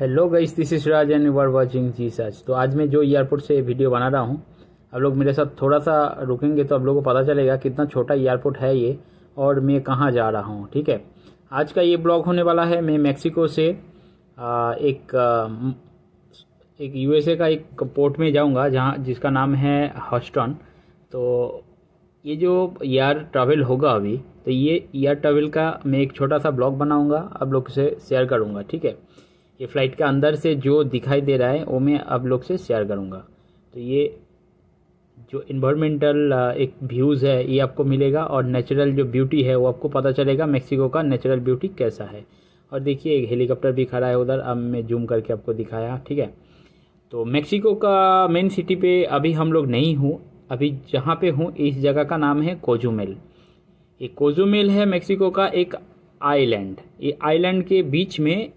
hello guys this is Raj and you are watching G सच तो आज मैं जो एयरपोर्ट से वीडियो बना रहा हूँ आप लोग मेरे साथ थोड़ा सा रुकेंगे तो आप लोगों को पता चलेगा कितना छोटा एयरपोर्ट है ये और मैं कहाँ जा रहा हूँ ठीक है आज का ये ब्लॉग होने वाला है मैं मैक्सिको से आ, एक आ, एक यूएसए का एक पोर्ट में जाऊँगा जहाँ जिसका नाम है हॉस्टन तो ये जो एयर ट्रैवल होगा अभी तो ये एयर ट्रैवल का मैं एक छोटा सा ब्लॉग बनाऊँगा आप लोग से शेयर करूँगा ठीक है ये फ़्लाइट का अंदर से जो दिखाई दे रहा है वो मैं आप लोग से शेयर करूँगा तो ये जो इन्वामेंटल एक व्यूज़ है ये आपको मिलेगा और नेचुरल जो ब्यूटी है वो आपको पता चलेगा मेक्सिको का नेचुरल ब्यूटी कैसा है और देखिए एक हेलीकॉप्टर भी खड़ा है उधर अब मैं जूम करके आपको दिखाया ठीक है तो मेक्सिको का मेन सिटी पे अभी हम लोग नहीं हूँ अभी जहाँ पे हूँ इस जगह का नाम है कोजुमेल ये कोजुमेल है मेक्सिको का एक आइलैंड ये आइलैंड के बीच में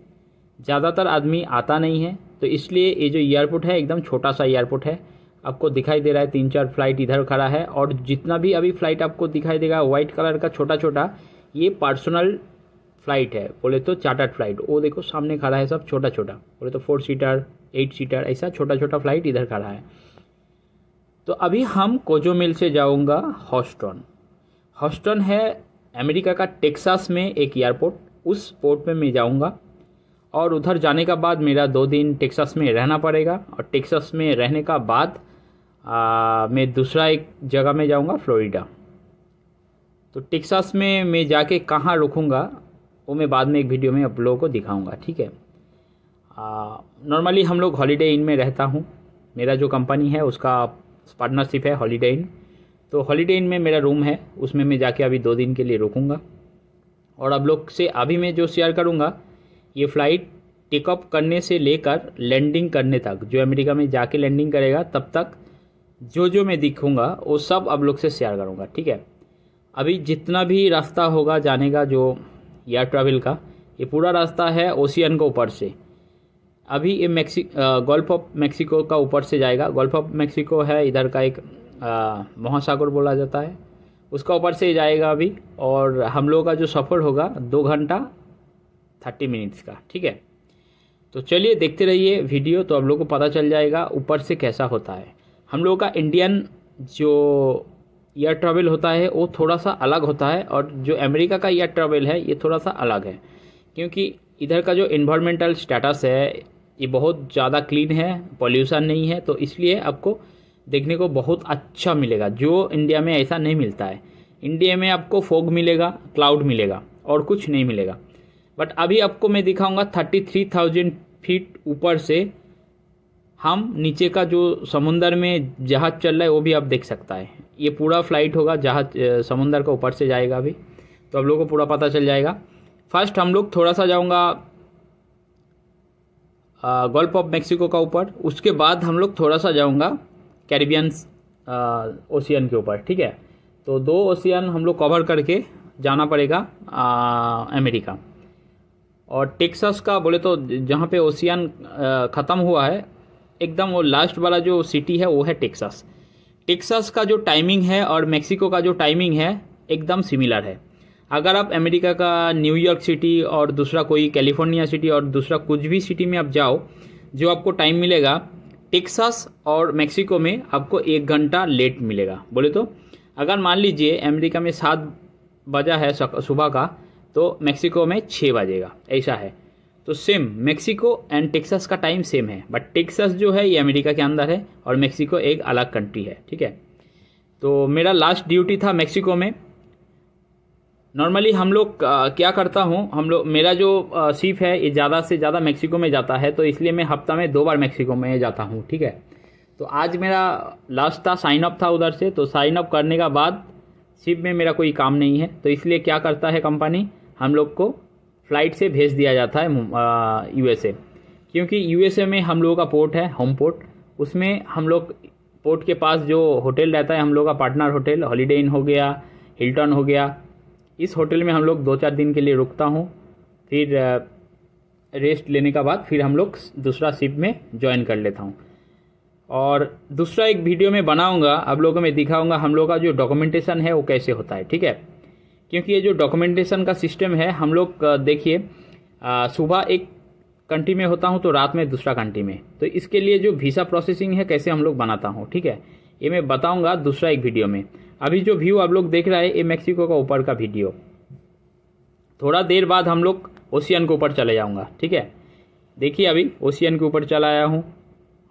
ज़्यादातर आदमी आता नहीं है तो इसलिए ये जो एयरपोर्ट है एकदम छोटा सा एयरपोर्ट है आपको दिखाई दे रहा है तीन चार फ्लाइट इधर खड़ा है और जितना भी अभी फ्लाइट आपको दिखाई देगा व्हाइट कलर का छोटा छोटा ये पर्सनल फ्लाइट है बोले तो चार्टर्ड फ्लाइट वो देखो सामने खड़ा है सब छोटा छोटा बोले तो फोर सीटर एट सीटर ऐसा छोटा छोटा फ्लाइट इधर खड़ा है तो अभी हम कोजोमिल से जाऊँगा हॉस्टन हॉस्टन है अमेरिका का टेक्सास में एक एयरपोर्ट उस पोर्ट में मैं जाऊँगा और उधर जाने का बाद मेरा दो दिन टेक्सास में रहना पड़ेगा और टेक्सास में रहने का बाद आ, मैं दूसरा एक जगह में जाऊंगा फ्लोरिडा तो टेक्सास में मैं जाके कहाँ रुकूँगा वो मैं बाद में एक वीडियो में आप लोगों को दिखाऊँगा ठीक है नॉर्मली हम लोग हॉलीडे इन में रहता हूँ मेरा जो कंपनी है उसका पार्टनरशिप है हॉलीडे इन तो हॉलीडे इन में मेरा रूम है उसमें मैं जाके अभी दो दिन के लिए रुकूँगा और आप लोग से अभी मैं जो शेयर करूँगा ये फ्लाइट टेक ऑफ करने से लेकर लैंडिंग करने तक जो अमेरिका में जाके लैंडिंग करेगा तब तक जो जो मैं दिखूँगा वो सब आप लोग से शेयर करूँगा ठीक है अभी जितना भी रास्ता होगा जाने का जो एयर ट्रैवल का ये पूरा रास्ता है ओशियन के ऊपर से अभी ये मैक्सी गल्फ ऑफ मैक्सिको का ऊपर से जाएगा गल्फ ऑफ मैक्सिको है इधर का एक महासागर बोला जाता है उसका ऊपर से जाएगा अभी और हम लोगों का जो सफ़र होगा दो घंटा थर्टी मिनट्स का ठीक है तो चलिए देखते रहिए वीडियो तो आप लोगों को पता चल जाएगा ऊपर से कैसा होता है हम लोगों का इंडियन जो एयर ट्रैवल होता है वो थोड़ा सा अलग होता है और जो अमेरिका का एयर ट्रैवल है ये थोड़ा सा अलग है क्योंकि इधर का जो इन्वामेंटल स्टेटस है ये बहुत ज़्यादा क्लीन है पॉल्यूशन नहीं है तो इसलिए आपको देखने को बहुत अच्छा मिलेगा जो इंडिया में ऐसा नहीं मिलता है इंडिया में आपको फोग मिलेगा क्लाउड मिलेगा और कुछ नहीं मिलेगा बट अभी आपको मैं दिखाऊंगा थर्टी थ्री थाउजेंड फीट ऊपर से हम नीचे का जो समुंदर में जहाज़ चल रहा है वो भी आप देख सकता है ये पूरा फ्लाइट होगा जहाज समुंदर का ऊपर से जाएगा अभी तो आप लोगों को पूरा पता चल जाएगा फर्स्ट हम लोग थोड़ा सा जाऊँगा गल्फ ऑफ मेक्सिको का ऊपर उसके बाद हम लोग थोड़ा सा जाऊँगा कैरिबियन ओशियन के ऊपर ठीक है तो दो ओशियन हम लोग कवर करके जाना पड़ेगा आ, अमेरिका और टेक्सास का बोले तो जहाँ पे ओशियन ख़त्म हुआ है एकदम वो लास्ट वाला जो सिटी है वो है टेक्सास टेक्सास का जो टाइमिंग है और मेक्सिको का जो टाइमिंग है एकदम सिमिलर है अगर आप अमेरिका का न्यूयॉर्क सिटी और दूसरा कोई कैलिफोर्निया सिटी और दूसरा कुछ भी सिटी में आप जाओ जो आपको टाइम मिलेगा टेक्सास और मेक्सिको में आपको एक घंटा लेट मिलेगा बोले तो अगर मान लीजिए अमेरिका में सात बजा है सुबह का तो मेक्सिको में छः बजेगा ऐसा है तो सेम मेक्सिको एंड टेक्सास का टाइम सेम है बट टेक्सास जो है ये अमेरिका के अंदर है और मेक्सिको एक अलग कंट्री है ठीक है तो मेरा लास्ट ड्यूटी था मेक्सिको में नॉर्मली हम लोग क्या करता हूँ हम लोग मेरा जो शिप है ये ज़्यादा से ज़्यादा मेक्सिको में जाता है तो इसलिए मैं हफ्ता में दो बार मेक्सिको में जाता हूँ ठीक है तो आज मेरा लास्ट था साइन अप था उधर से तो साइन अप करने का बाद शिप में मेरा कोई काम नहीं है तो इसलिए क्या करता है कंपनी हम लोग को फ़्लाइट से भेज दिया जाता है यूएसए क्योंकि यूएसए में हम लोगों का पोर्ट है होम पोर्ट उसमें हम लोग पोर्ट के पास जो होटल रहता है हम लोग का पार्टनर होटल हॉलीडे इन हो गया हिल्टन हो गया इस होटल में हम लोग दो चार दिन के लिए रुकता हूँ फिर रेस्ट लेने का बाद फिर हम लोग दूसरा शिप में ज्वाइन कर लेता हूँ और दूसरा एक वीडियो में बनाऊँगा आप लोगों में दिखाऊँगा हम लोग का जो डॉक्यूमेंटेशन है वो कैसे होता है ठीक है क्योंकि ये जो डॉक्यूमेंटेशन का सिस्टम है हम लोग देखिए सुबह एक कंट्री में होता हूँ तो रात में दूसरा कंट्री में तो इसके लिए जो वीसा प्रोसेसिंग है कैसे हम लोग बनाता हूँ ठीक है ये मैं बताऊँगा दूसरा एक वीडियो में अभी जो व्यू आप लोग देख रहे हैं ये मैक्सिको का ऊपर का वीडियो थोड़ा देर बाद हम लोग ओशियन के ऊपर चले जाऊँगा ठीक है देखिए अभी ओशियन के ऊपर चला आया हूँ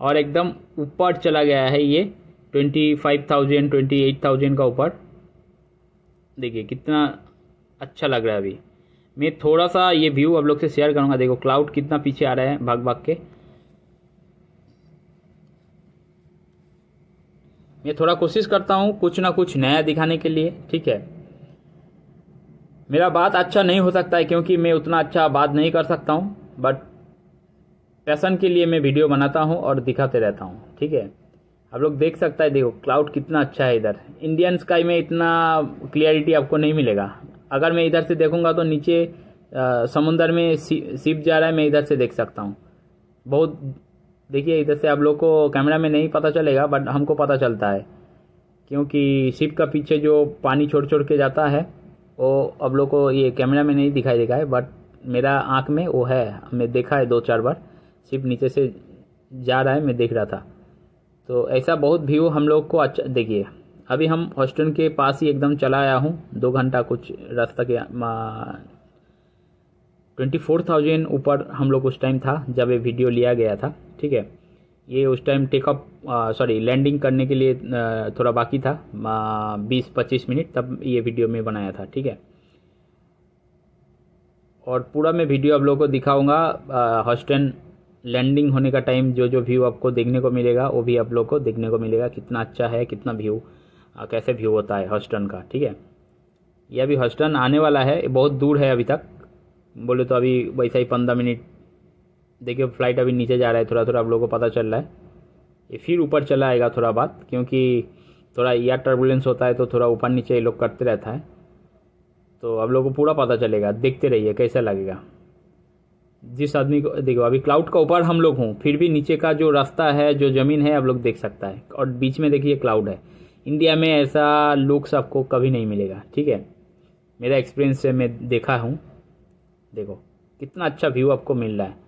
और एकदम ऊपर चला गया है ये twenty five thousand twenty eight thousand का ऊपर देखिए कितना अच्छा लग रहा है अभी मैं थोड़ा सा ये व्यू आप लोग से शेयर करूँगा देखो क्लाउड कितना पीछे आ रहा है भाग भाग के मैं थोड़ा कोशिश करता हूँ कुछ ना कुछ नया दिखाने के लिए ठीक है मेरा बात अच्छा नहीं हो सकता है क्योंकि मैं उतना अच्छा बात नहीं कर सकता हूँ बट पैसन के लिए मैं वीडियो बनाता हूँ और दिखाते रहता हूँ ठीक है आप लोग देख सकता है देखो क्लाउड कितना अच्छा है इधर इंडियन स्काई में इतना क्लियरिटी आपको नहीं मिलेगा अगर मैं इधर से देखूंगा तो नीचे समुंदर में सिप जा रहा है मैं इधर से देख सकता हूँ बहुत देखिए इधर से आप लोग को कैमरा में नहीं पता चलेगा बट हमको पता चलता है क्योंकि शिप का पीछे जो पानी छोड़ छोड़ के जाता है वो अब लोग को ये कैमरा में नहीं दिखाई देगा है बट मेरा आँख में वो है मैं देखा है दो चार बार शिप नीचे से जा रहा है मैं देख रहा था तो ऐसा बहुत व्यू हम लोग को अच्छा देखिए अभी हम हॉस्टन के पास ही एकदम चला आया हूँ दो घंटा कुछ रास्ता के ट्वेंटी फोर थाउजेंड ऊपर हम लोग उस टाइम था जब ये वीडियो लिया गया था ठीक है ये उस टाइम टेकअप सॉरी लैंडिंग करने के लिए थोड़ा बाकी था बीस पच्चीस मिनट तब ये वीडियो में बनाया था ठीक है और पूरा मैं वीडियो आप लोगों को दिखाऊंगा हॉस्टन लैंडिंग होने का टाइम जो जो व्यू आपको देखने को मिलेगा वो भी आप लोग को देखने को मिलेगा कितना अच्छा है कितना व्यू कैसे व्यू होता है हॉस्टन का ठीक है यह अभी हॉस्टन आने वाला है बहुत दूर है अभी तक बोले तो अभी वैसा ही पंद्रह मिनट देखिए फ्लाइट अभी नीचे जा रहा है थोड़ा थोड़ा आप लोगों को पता चल रहा है ये फिर ऊपर चला आएगा थोड़ा बात क्योंकि थोड़ा एयर टर्बुलेंस होता है तो थोड़ा ऊपर नीचे ये लोग करते रहता है तो आप लोगों को पूरा पता चलेगा देखते रहिए कैसा लगेगा जिस आदमी को देखो अभी क्लाउड का ऊपर हम लोग हों फिर भी नीचे का जो रास्ता है जो ज़मीन है आप लोग देख सकता है और बीच में देखिए क्लाउड है इंडिया में ऐसा लुक्स आपको कभी नहीं मिलेगा ठीक है मेरा एक्सपीरियंस से मैं देखा हूँ देखो कितना अच्छा व्यू आपको मिल रहा है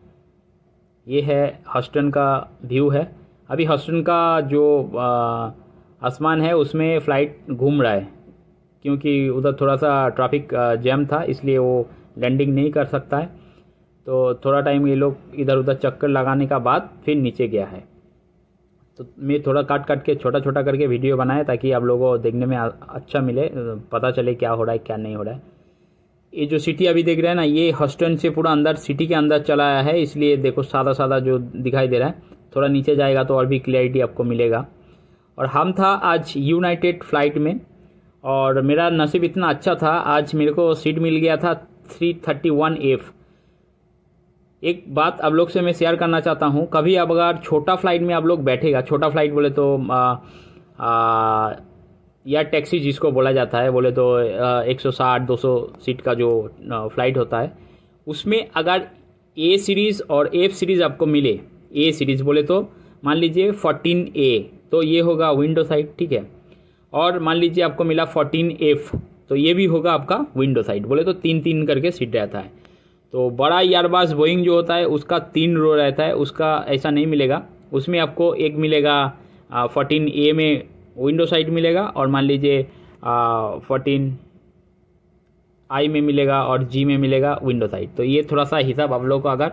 ये है हॉस्टन का व्यू है अभी हॉस्टन का जो आसमान है उसमें फ़्लाइट घूम रहा है क्योंकि उधर थोड़ा सा ट्रैफिक जैम था इसलिए वो लैंडिंग नहीं कर सकता है तो थोड़ा टाइम ये लोग इधर उधर चक्कर लगाने का बाद फिर नीचे गया है तो मैं थोड़ा काट काट के छोटा छोटा करके वीडियो बनाया ताकि आप लोगों को देखने में अच्छा मिले पता चले क्या हो रहा है क्या नहीं हो रहा है ये जो सिटी अभी देख रहे हैं ना ये हॉस्टन से पूरा अंदर सिटी के अंदर चला आया है इसलिए देखो सादा सादा जो दिखाई दे रहा है थोड़ा नीचे जाएगा तो और भी क्लियरिटी आपको मिलेगा और हम था आज यूनाइटेड फ्लाइट में और मेरा नसीब इतना अच्छा था आज मेरे को सीट मिल गया था थ्री थर्टी वन एफ़ एक बात आप लोग से मैं शेयर करना चाहता हूँ कभी अब अगर छोटा फ्लाइट में आप लोग बैठेगा छोटा फ्लाइट बोले तो आ, आ, या टैक्सी जिसको बोला जाता है बोले तो एक सौ साठ दो सौ सीट का जो फ्लाइट होता है उसमें अगर ए सीरीज़ और एफ सीरीज़ आपको मिले ए सीरीज़ बोले तो मान लीजिए फोर्टीन ए तो ये होगा विंडो साइड ठीक है और मान लीजिए आपको मिला फोर्टीन एफ तो ये भी होगा आपका विंडो साइड बोले तो तीन तीन करके सीट रहता है तो बड़ा यारबास बोइंग जो होता है उसका तीन रो रहता है उसका ऐसा नहीं मिलेगा उसमें आपको एक मिलेगा फोर्टीन ए में विंडो साइड मिलेगा और मान लीजिए फोर्टीन आई में मिलेगा और जी में मिलेगा विंडो साइड तो ये थोड़ा सा हिसाब आप लोग को अगर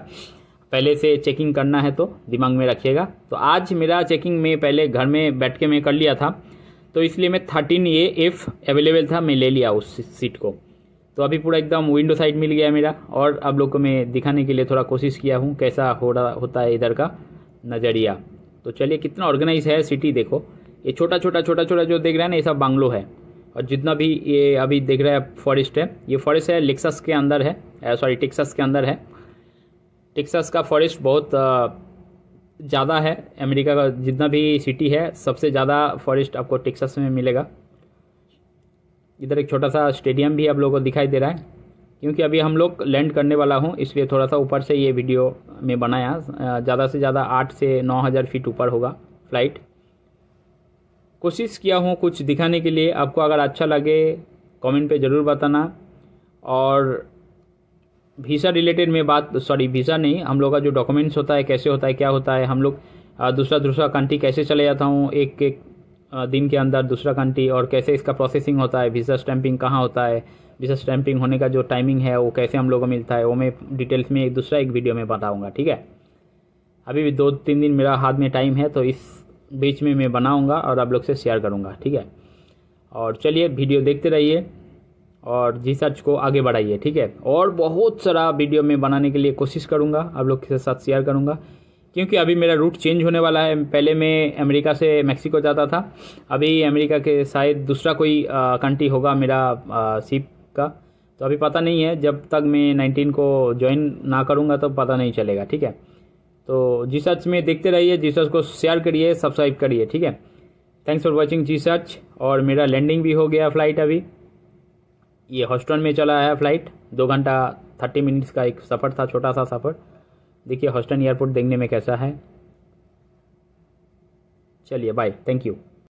पहले से चेकिंग करना है तो दिमाग में रखिएगा तो आज मेरा चेकिंग में पहले घर में बैठ के मैं कर लिया था तो इसलिए मैं थर्टीन ए एफ अवेलेबल था मैं ले लिया उस सीट को तो अभी पूरा एकदम विंडो साइड मिल गया मेरा और आप लोग को मैं दिखाने के लिए थोड़ा कोशिश किया हूँ कैसा हो रहा होता है इधर का नज़रिया तो चलिए कितना ऑर्गेनाइज है सिटी देखो ये छोटा छोटा छोटा छोटा जो देख रहे हैं ना ये सब बांग्लो है और जितना भी ये अभी देख रहा है फॉरेस्ट है ये फॉरेस्ट है लेक्सस के अंदर है सॉरी टेक्सस के अंदर है टेक्सस का फॉरेस्ट बहुत ज़्यादा है अमेरिका का जितना भी सिटी है सबसे ज़्यादा फॉरेस्ट आपको टेक्सस में मिलेगा इधर एक छोटा सा स्टेडियम भी आप लोगों को दिखाई दे रहा है क्योंकि अभी हम लोग लैंड करने वाला हूँ इसलिए थोड़ा सा ऊपर से ये वीडियो में बनाया ज़्यादा से ज़्यादा आठ से नौ हज़ार फीट ऊपर होगा फ्लाइट कोशिश किया हूँ कुछ दिखाने के लिए आपको अगर अच्छा लगे कमेंट पे ज़रूर बताना और वीज़ा रिलेटेड में बात सॉरी वीज़ा नहीं हम लोग का जो डॉक्यूमेंट्स होता है कैसे होता है क्या होता है हम लोग दूसरा दूसरा कंट्री कैसे चले जाता हूँ एक एक दिन के अंदर दूसरा कंट्री और कैसे इसका प्रोसेसिंग होता है वीज़ा स्टैंपिंग कहाँ होता है वीज़ा स्टैंपिंग होने का जो टाइमिंग है वो कैसे हम लोगों को मिलता है वो मैं डिटेल्स में एक दूसरा एक वीडियो में बताऊँगा ठीक है अभी भी दो तीन दिन मेरा हाथ में टाइम है तो इस बीच में मैं बनाऊँगा और आप लोग से शेयर करूँगा ठीक है और चलिए वीडियो देखते रहिए और रिसर्च को आगे बढ़ाइए ठीक है और बहुत सारा वीडियो में बनाने के लिए कोशिश करूँगा आप लोग के साथ शेयर करूँगा क्योंकि अभी मेरा रूट चेंज होने वाला है पहले मैं अमेरिका से मेक्सिको जाता था अभी अमेरिका के शायद दूसरा कोई कंट्री होगा मेरा सीप का तो अभी पता नहीं है जब तक मैं नाइनटीन को ज्वाइन ना करूँगा तो पता नहीं चलेगा ठीक है तो जी सर्च में देखते रहिए जी सर्च को शेयर करिए सब्सक्राइब करिए ठीक है thanks for watching G search और मेरा लैंडिंग भी हो गया फ़्लाइट अभी ये हॉस्टन में चला आया फ़्लाइट दो घंटा थर्टी मिनट्स का एक सफ़र था छोटा सा सफ़र देखिए हॉस्टन एयरपोर्ट देखने में कैसा है चलिए बाय थैंक यू